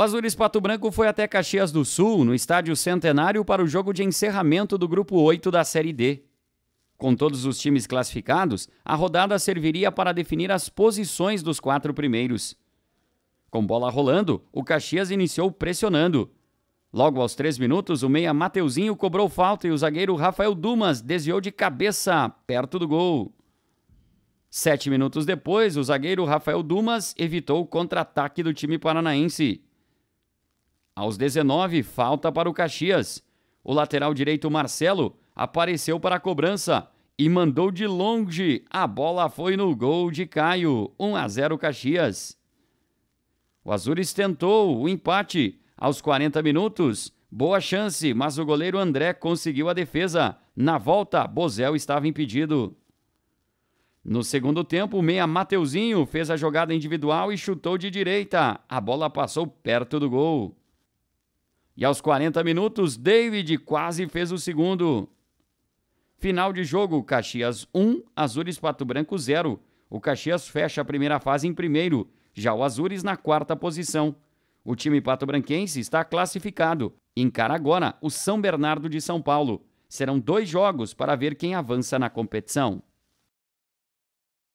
O Azuris Pato Branco foi até Caxias do Sul, no estádio Centenário, para o jogo de encerramento do grupo 8 da Série D. Com todos os times classificados, a rodada serviria para definir as posições dos quatro primeiros. Com bola rolando, o Caxias iniciou pressionando. Logo aos três minutos, o meia Mateuzinho cobrou falta e o zagueiro Rafael Dumas desviou de cabeça, perto do gol. Sete minutos depois, o zagueiro Rafael Dumas evitou o contra-ataque do time paranaense. Aos 19, falta para o Caxias. O lateral direito Marcelo apareceu para a cobrança e mandou de longe. A bola foi no gol de Caio. 1 a 0 Caxias. O Azures tentou o empate aos 40 minutos. Boa chance, mas o goleiro André conseguiu a defesa. Na volta, Bozel estava impedido. No segundo tempo, o meia Mateuzinho fez a jogada individual e chutou de direita. A bola passou perto do gol. E aos 40 minutos, David quase fez o segundo. Final de jogo: Caxias 1, Azures Pato Branco 0. O Caxias fecha a primeira fase em primeiro, já o Azures na quarta posição. O time pato-branquense está classificado. Encara agora o São Bernardo de São Paulo. Serão dois jogos para ver quem avança na competição.